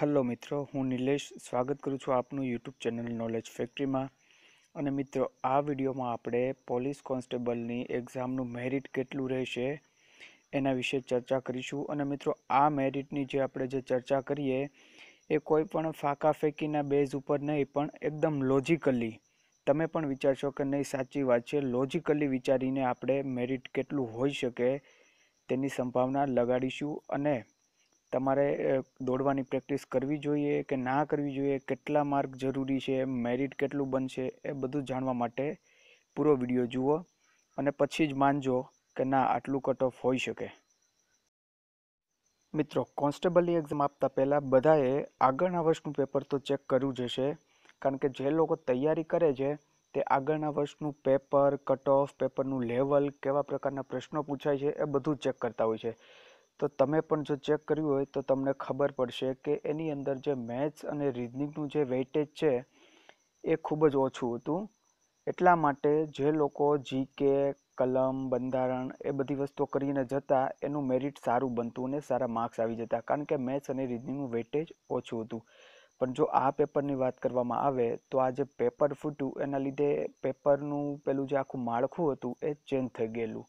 hello મિત્રો હું નિલેશ સ્વાગત કરું છું આપનું યુટ્યુબ ચેનલ નોલેજ ફેક્ટરીમાં અને મિત્રો આ વિડીયોમાં આપણે પોલીસ કોન્સ્ટેબલની એક્ઝામનું મેરિટ કેટલું રહેશે એના વિશે ચર્ચા કરીશું અને મિત્રો આ મેરિટની જે આપણે જે ચર્ચા કરીએ એ કોઈ પણ ફાંકા ફેંકીના બેઝ ઉપર નહીં પણ એકદમ લોજિકલી તમે પણ વિચારશો કે નહીં સાચી વાત છે લોજિકલી વિચારીને આપણે મેરિટ કેટલું હોઈ શકે તેની સંભાવના લગાડીશું અને તમારે દોડવાની પ્રેક્ટિસ કરવી જોઈએ કે ના કરવી જોઈએ કેટલા માર્ક જરૂરી છે મેરિટ કેટલું બનશે એ બધું જાણવા માટે પૂરો વિડીયો જુઓ અને પછી જ માનજો કે ના આટલું કટ ઓફ હોઈ શકે મિત્રો કોન્સ્ટેબલની એક્ઝામ આપતા પહેલાં બધાએ આગળના વર્ષનું પેપર તો ચેક કરવું જ હશે કારણ કે જે લોકો તૈયારી કરે છે તે આગળના વર્ષનું પેપર કટ ઓફ પેપરનું લેવલ કેવા પ્રકારના પ્રશ્નો પૂછાય છે એ બધું ચેક કરતા હોય છે તો તમે પણ જો ચેક કર્યું હોય તો તમને ખબર પડશે કે એની અંદર જે મેથ્સ અને રિઝનિંગનું જે વેઇટેજ છે એ ખૂબ જ ઓછું હતું એટલા માટે જે લોકો જીકે કલમ બંધારણ એ બધી વસ્તુઓ કરીને જતા એનું મેરિટ સારું બનતું અને સારા માર્ક્સ આવી જતા કારણ કે મેથ્સ અને રિઝનિંગનું વેઇટેજ ઓછું હતું પણ જો આ પેપરની વાત કરવામાં આવે તો આ જે પેપર ફૂટ્યું એના લીધે પેપરનું પેલું જે આખું માળખું હતું એ ચેન્જ થઈ ગયેલું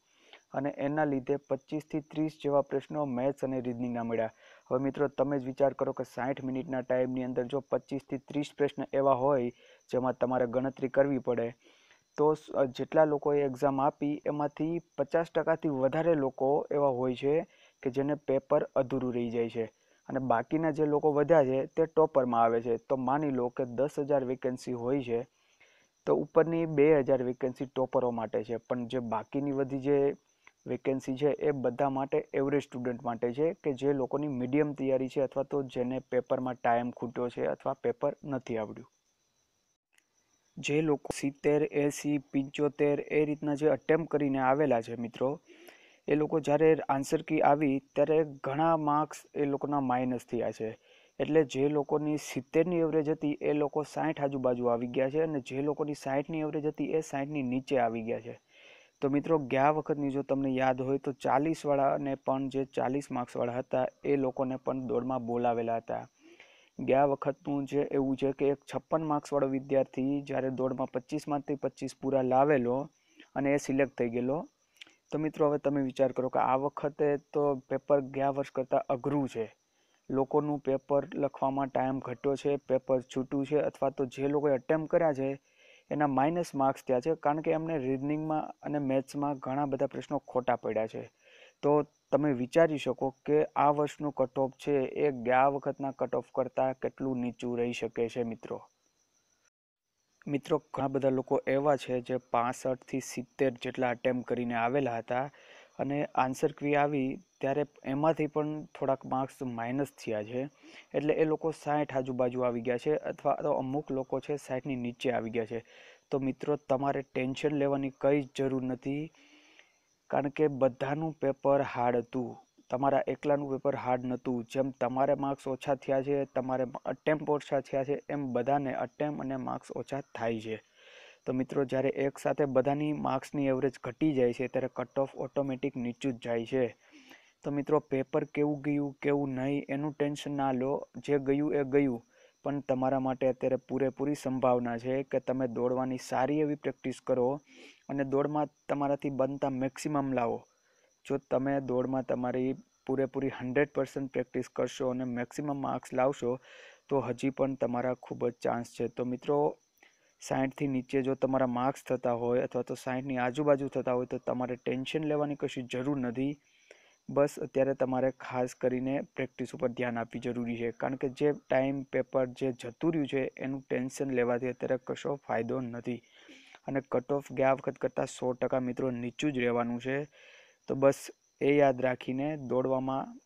અને એના લીધે પચીસથી ત્રીસ જેવા પ્રશ્નો મેથ્સ અને રીઝનિંગના મળ્યા હવે મિત્રો તમે જ વિચાર કરો કે સાઠ મિનિટના ટાઈમની અંદર જો પચીસથી ત્રીસ પ્રશ્ન એવા હોય જેમાં તમારે ગણતરી કરવી પડે તો જેટલા લોકોએ એક્ઝામ આપી એમાંથી પચાસ ટકાથી વધારે લોકો એવા હોય છે કે જેને પેપર અધૂરું રહી જાય છે અને બાકીના જે લોકો વધ્યા છે તે ટોપરમાં આવે છે તો માની લો કે દસ હજાર વેકેન્સી હોય છે તો ઉપરની બે હજાર વેકેન્સી ટોપરો માટે છે પણ જે બાકીની બધી જે વેકેન્સી છે એ બધા માટે એવરેજ સ્ટુડન્ટ માટે છે કે જે લોકોની મીડિયમ તૈયારી છે અથવા તો જેને પેપરમાં ટાઈમ ખૂટ્યો છે અથવા પેપર નથી આવડ્યું જે લોકો સિત્તેર એંસી પંચોતેર એ રીતના જે અટેમ્પ કરીને આવેલા છે મિત્રો એ લોકો જ્યારે આન્સર કી આવી ત્યારે ઘણા માર્ક્સ એ લોકોના માઇનસ થયા છે એટલે જે લોકોની સિત્તેરની એવરેજ હતી એ લોકો સાઠ આજુબાજુ આવી ગયા છે અને જે લોકોની સાઠની એવરેજ હતી એ સાઠની નીચે આવી ગયા છે તો મિત્રો ગયા વખતની જો તમને યાદ હોય તો ચાલીસવાળાને પણ જે ચાલીસ માર્ક્સવાળા હતા એ લોકોને પણ દોડમાં બોલાવેલા હતા ગયા વખતનું જે એવું છે કે એક છપ્પન માર્ક્સવાળો વિદ્યાર્થી જ્યારે દોડમાં પચીસમાંથી પચીસ પૂરા લાવેલો અને એ સિલેક્ટ થઈ ગયેલો તો મિત્રો હવે તમે વિચાર કરો કે આ વખતે તો પેપર ગયા વર્ષ કરતાં અઘરું છે લોકોનું પેપર લખવામાં ટાઈમ ઘટ્યો છે પેપર છૂટું છે અથવા તો જે લોકોએ અટેમ્પ કર્યા છે એના માઇનસ માર્ક્સ થયા છે કારણ કે એમને રીઝનિંગમાં અને મેથ્સમાં ઘણા બધા પ્રશ્નો ખોટા પડ્યા છે તો તમે વિચારી શકો કે આ વર્ષનું કટઓફ છે એ ગયા વખતના કટ ઓફ કરતાં કેટલું નીચું રહી શકે છે મિત્રો મિત્રો ઘણા બધા લોકો એવા છે જે પાસઠથી સિત્તેર જેટલા અટેમ્પ કરીને આવેલા હતા અને આન્સર ક્વી આવી ત્યારે એમાંથી પણ થોડાક માર્ક્સ માઇનસ થયા છે એટલે એ લોકો સાઠ આજુબાજુ આવી ગયા છે અથવા તો અમુક લોકો છે સાઠની નીચે આવી ગયા છે તો મિત્રો તમારે ટેન્શન લેવાની કંઈ જ જરૂર નથી કારણ કે બધાનું પેપર હાર્ડ હતું તમારા એકલાનું પેપર હાર્ડ નહોતું જેમ તમારે માર્ક્સ ઓછા થયા છે તમારે અટેમ્પ ઓછા થયા છે એમ બધાને અટેમ્પ અને માર્ક્સ ઓછા થાય છે તો મિત્રો જ્યારે એક સાથે બધાની માર્ક્સની એવરેજ ઘટી જાય છે ત્યારે કટ ઓફ ઓટોમેટિક નીચું જ જાય છે તો મિત્રો પેપર કેવું ગયું કેવું નહીં એનું ટેન્શન ના લો જે ગયું એ ગયું પણ તમારા માટે અત્યારે પૂરેપૂરી સંભાવના છે કે તમે દોડવાની સારી એવી પ્રેક્ટિસ કરો અને દોડમાં તમારાથી બનતા મેક્સિમમ લાવો જો તમે દોડમાં તમારી પૂરેપૂરી હન્ડ્રેડ પર્સન્ટ પ્રેક્ટિસ કરશો અને મેક્સિમમ માર્ક્સ લાવશો તો હજી પણ તમારા ખૂબ જ ચાન્સ છે તો મિત્રો સાઠથી નીચે જો તમારા માર્ક્સ થતા હોય અથવા તો સાઠની આજુબાજુ થતા હોય તો તમારે ટેન્શન લેવાની કશી જરૂર નથી બસ અત્યારે તમારે ખાસ કરીને પ્રેક્ટિસ ઉપર ધ્યાન આપવી જરૂરી છે કારણ કે જે ટાઈમ પેપર જે જતું રહ્યું છે એનું ટેન્શન લેવાથી અત્યારે કશો ફાયદો નથી અને કટ ઓફ ગયા વખત કરતાં સો ટકા મિત્રો નીચું જ રહેવાનું છે તો બસ એ યાદ રાખીને દોડવામાં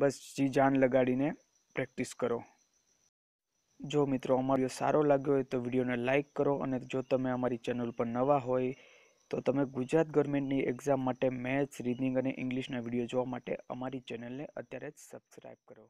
બસ જી જાન લગાડીને પ્રેક્ટિસ કરો જો મિત્રો અમારો સારો લાગ્યો હોય તો વિડીયોને લાઇક કરો અને જો તમે અમારી ચેનલ પર નવા હોય તો તમે ગુજરાત ગવર્મેન્ટની એક્ઝામ માટે મેથ્સ રીડિંગ અને ઇંગ્લિશના વિડીયો જોવા માટે અમારી ચેનલને અત્યારે જ સબસ્ક્રાઈબ કરો